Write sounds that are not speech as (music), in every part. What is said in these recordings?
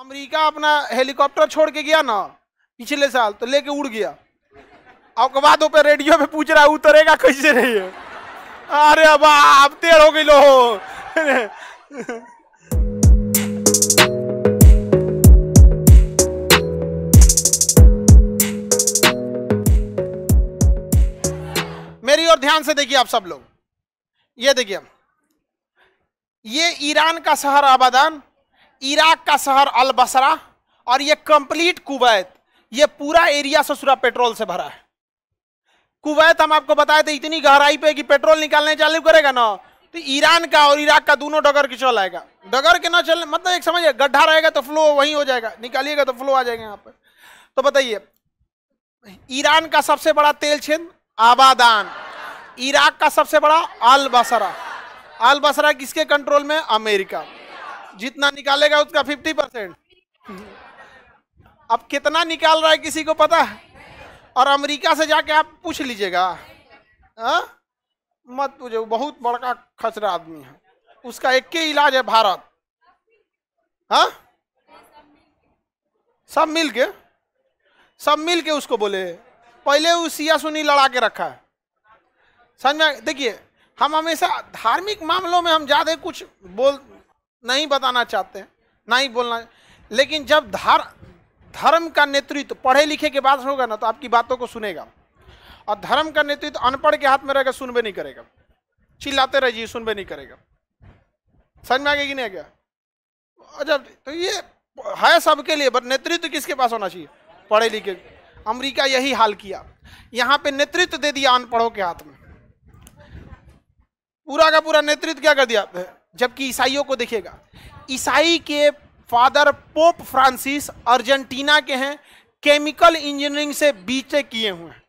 America अपना helicopter छोड़ के गया ना पिछले साल तो लेके उड़ गया और के बाद पे रेडियो पे पूछ रहा उतरेगा कैसे नहीं है अरे अब आप तेर हो गई लो मेरी ओर ध्यान से देखिए आप सब लोग ये देखिए ये ईरान का शहर आबादान इराक का शहर अल बसरा और ये कंप्लीट कुवैत ये पूरा एरिया ससुरा पेट्रोल से भरा है कुवैत हम आपको बताए थे इतनी गहराई पे कि पेट्रोल निकालने चालू करेगा ना तो ईरान का और इराक का दोनों डगर की चल आएगा डगर के ना चलने मतलब एक समझिए गड्ढा रहेगा तो फ्लो वहीं हो जाएगा निकालिएगा तो फ्लो आ जाएगा यहाँ पर तो बताइए ईरान का सबसे बड़ा तेल छिंद आबादान इराक का सबसे बड़ा अल बसरा अल बसरा किसके कंट्रोल में अमेरिका जितना निकालेगा उसका फिफ्टी परसेंट अब कितना निकाल रहा है किसी को पता है और अमेरिका से जाके आप पूछ लीजिएगा हाँ? मत पूछो बहुत बड़का खचरा आदमी है उसका एक ही इलाज है भारत हा? सब मिल के सब मिल के उसको बोले पहले वो सिया सुनी लड़ा के रखा है समझ में देखिए हम हमेशा धार्मिक मामलों में हम ज़्यादा कुछ बोल नहीं बताना चाहते हैं ना ही बोलना लेकिन जब धर धर्म का नेतृत्व पढ़े लिखे के बाद होगा ना तो आपकी बातों को सुनेगा और धर्म का नेतृत्व अनपढ़ के हाथ में रहेगा सुनबे नहीं करेगा चिल्लाते रहिए सुनबे नहीं करेगा समझ में आ गया कि नहीं आ गया जब अच्छा, तो ये है सबके लिए बट नेतृत्व तो किसके पास होना चाहिए पढ़े लिखे अमेरिका यही हाल किया यहाँ पे नेतृत्व दे दिया अनपढ़ों के हाथ में पूरा का पूरा नेतृत्व क्या कर दिया जबकि ईसाइयों को देखिएगा ईसाई के फादर पोप फ्रांसिस अर्जेंटीना के हैं केमिकल इंजीनियरिंग से बीटेक किए हुए हैं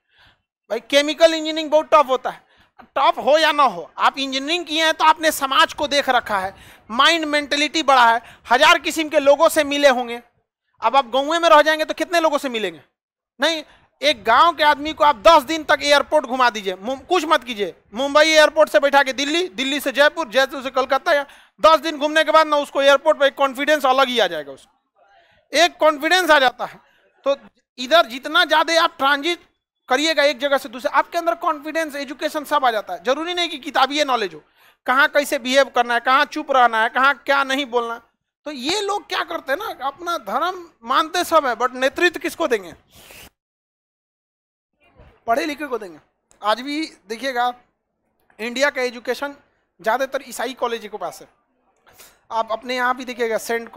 भाई केमिकल इंजीनियरिंग बहुत टफ होता है टॉप हो या ना हो आप इंजीनियरिंग किए हैं तो आपने समाज को देख रखा है माइंड मेंटेलिटी बड़ा है हजार किस्म के लोगों से मिले होंगे अब आप गाँव में रह जाएंगे तो कितने लोगों से मिलेंगे नहीं एक गांव के आदमी को आप 10 दिन तक एयरपोर्ट घुमा दीजिए कुछ मत कीजिए मुंबई एयरपोर्ट से बैठा के दिल्ली दिल्ली से जयपुर जयपुर से कलकत्ता या दस दिन घूमने के बाद ना उसको एयरपोर्ट पर एक कॉन्फिडेंस अलग ही आ जाएगा उसको एक कॉन्फिडेंस आ जाता है तो इधर जितना ज़्यादा आप ट्रांजिट करिएगा एक जगह से दूसरे आपके अंदर कॉन्फिडेंस एजुकेशन सब आ जाता है जरूरी नहीं कि किताबी नॉलेज हो कहाँ कैसे बिहेव करना है कहाँ चुप रहना है कहाँ क्या नहीं बोलना है तो ये लोग क्या करते हैं ना अपना धर्म मानते सब है बट नेतृत्व किसको देंगे पढ़े लिखे को देंगे आज भी देखिएगा इंडिया का एजुकेशन ज़्यादातर ईसाई कॉलेज के पास है आप अपने यहाँ भी देखिएगा saint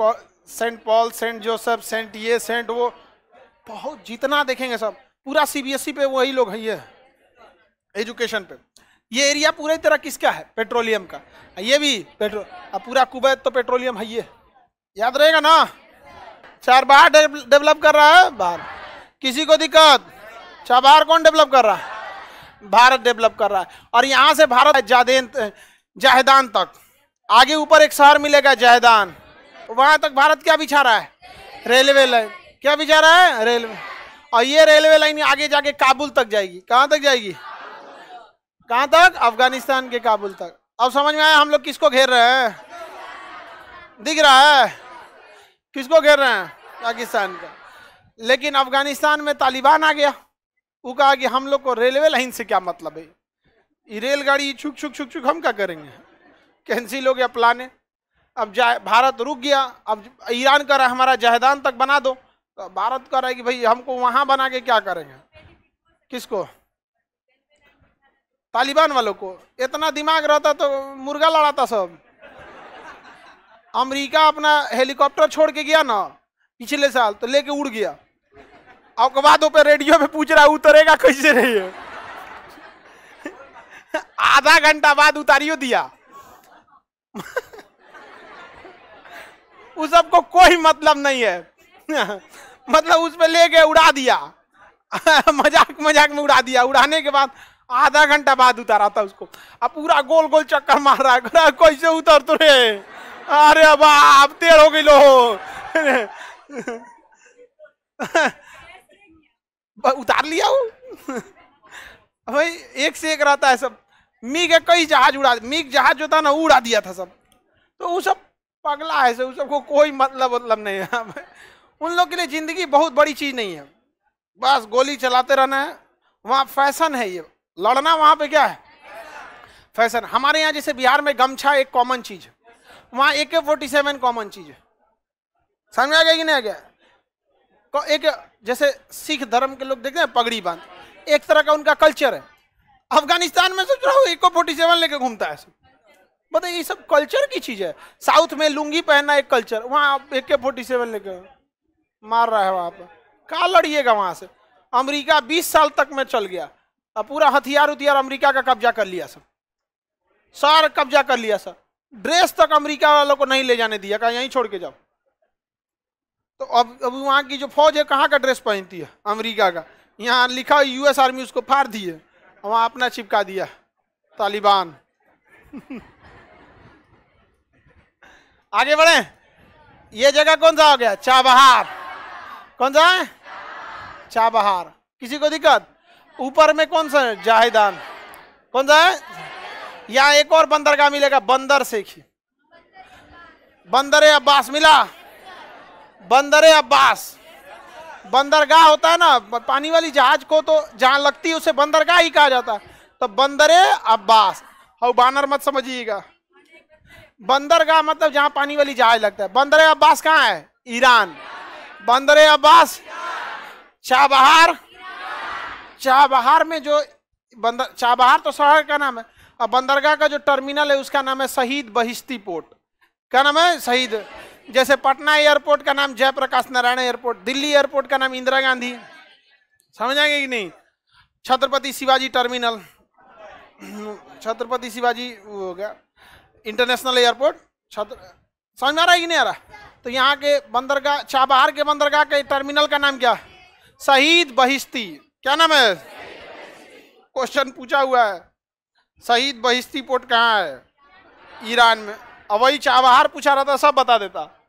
Saint Paul Saint Joseph saint ये सेंट वो बहुत जितना देखेंगे सब पूरा सीबीएसई e पे वही लोग हैं ये एजुकेशन पे ये एरिया पूरी तरह किसका है पेट्रोलियम का ये भी पेट्रोल अब पूरा कुवैत तो पेट्रोलियम है ये याद रहेगा ना चार बार डेवलप कर रहा है बाहर किसी को दिक्कत अच्छा बाहर कौन डेवलप कर रहा है भारत डेवलप कर रहा है और यहाँ से भारत जादेन जाहदान तक आगे ऊपर एक शहर मिलेगा जाहदान वहाँ तक भारत क्या बिछा रहा है रेलवे लाइन क्या बिछा रहा है रेलवे और ये रेलवे लाइन आगे जाके काबुल तक जाएगी कहाँ तक जाएगी कहाँ तक अफगानिस्तान के काबुल तक अब समझ में आया हम लोग किसको घेर रहे हैं दिख रहा है किसको घेर रहे हैं पाकिस्तान का लेकिन अफगानिस्तान में तालिबान आ गया वो कहा कि हम लोग को रेलवे लाइन से क्या मतलब है ये रेलगाड़ी छुक छुक छुक छुक हम क्या करेंगे कैंसिल हो गया है अब जाए भारत रुक गया अब ईरान कर रहा है हमारा जहदान तक बना दो तो भारत कह रहा है कि भाई हमको वहाँ बना के क्या करेंगे किसको तालिबान वालों को इतना दिमाग रहता तो मुर्गा लड़ाता सब अमेरिका अपना हेलीकॉप्टर छोड़ के गया ना पिछले साल तो लेके उड़ गया आपके बाद पे रेडियो पे पूछ रहा उतरेगा कैसे नहीं है आधा घंटा बाद उतारियो दिया उस सबको कोई मतलब नहीं है मतलब उस पर ले गए उड़ा दिया मजाक मजाक में उड़ा दिया उड़ाने के बाद आधा घंटा बाद उतारा था उसको अब पूरा गोल गोल चक्कर मार रहा है कैसे उतर तुरे अरे बाप तेड़ हो गई लो उतार लिया वो भाई एक से एक रहता है सब मी है कई जहाज उड़ा मिग जहाज जो था ना उड़ा दिया था सब तो वो सब पगला है सब सबको कोई मतलब मतलब नहीं है उन लोग के लिए ज़िंदगी बहुत बड़ी चीज़ नहीं है बस गोली चलाते रहना है वहाँ फैशन है ये लड़ना वहाँ पे क्या है फैशन हमारे यहाँ जैसे बिहार में गमछा एक कॉमन चीज़ है वहाँ ए के फोर्टी सेवन कॉमन चीज़ है समझ आ गया कि नहीं आ गया एक जैसे सिख धर्म के लोग देखते हैं पगड़ी बांध एक तरह का उनका कल्चर है अफगानिस्तान में सोच रहा हूँ इको फोर्टी सेवन लेके घूमता है मतलब ये सब कल्चर की चीज है साउथ में लुंगी पहनना एक कल्चर वहाँ ए के फोर्टी सेवन लेके मार रहा है वहाँ पर कहा लड़िएगा वहाँ से अमरीका बीस साल तक में चल गया अब पूरा हथियार उथियार अमरीका का कब्जा कर लिया सर सार कब्जा कर लिया सर ड्रेस तक अमेरिका वालों को नहीं ले जाने दिया कहा यहीं छोड़ के जाओ तो अब अब वहाँ की जो फौज है कहाँ का ड्रेस पहनती है अमेरिका का यहाँ लिखा यूएस आर्मी उसको फाड़ दिए वहाँ अपना चिपका दिया तालिबान (laughs) आगे बढ़े ये जगह कौन सा हो गया चाबहार कौन सा है चाबहार किसी को दिक्कत ऊपर में कौन सा है जाहिदान कौन सा है यहाँ एक और बंदरगाह मिलेगा बंदर से बंदर अब्बास मिला बंदर अब्बास बंदरगाह होता है ना पानी वाली जहाज को तो जहां लगती है उसे बंदरगाह ही कहा जाता है तो बंदर अब्बास और बानर मत समझिएगा बंदरगाह मतलब जहाँ पानी वाली जहाज लगता है बंदर अब्बास कहाँ है ईरान बंदर अब्बास चाबहार चाबहार में जो बंदर चाबहार तो शहर का नाम है और बंदरगाह का जो टर्मिनल है उसका नाम है शहीद बहिश्ती पोर्ट क्या नाम है शहीद जैसे पटना एयरपोर्ट का नाम जयप्रकाश नारायण एयरपोर्ट दिल्ली एयरपोर्ट का नाम इंदिरा गांधी समझ आएंगे कि नहीं छत्रपति शिवाजी टर्मिनल छत्रपति शिवाजी वो हो गया इंटरनेशनल एयरपोर्ट छत्र समझ आ रहा है कि नहीं आ रहा तो यहाँ के बंदरगाह चाबहार के बंदरगाह के टर्मिनल का नाम क्या शहीद बहिश्ती क्या नाम है क्वेश्चन पूछा हुआ है शहीद बहिस्ती पोर्ट कहाँ है ईरान में वही चाबहार पूछा रहता सब बता देता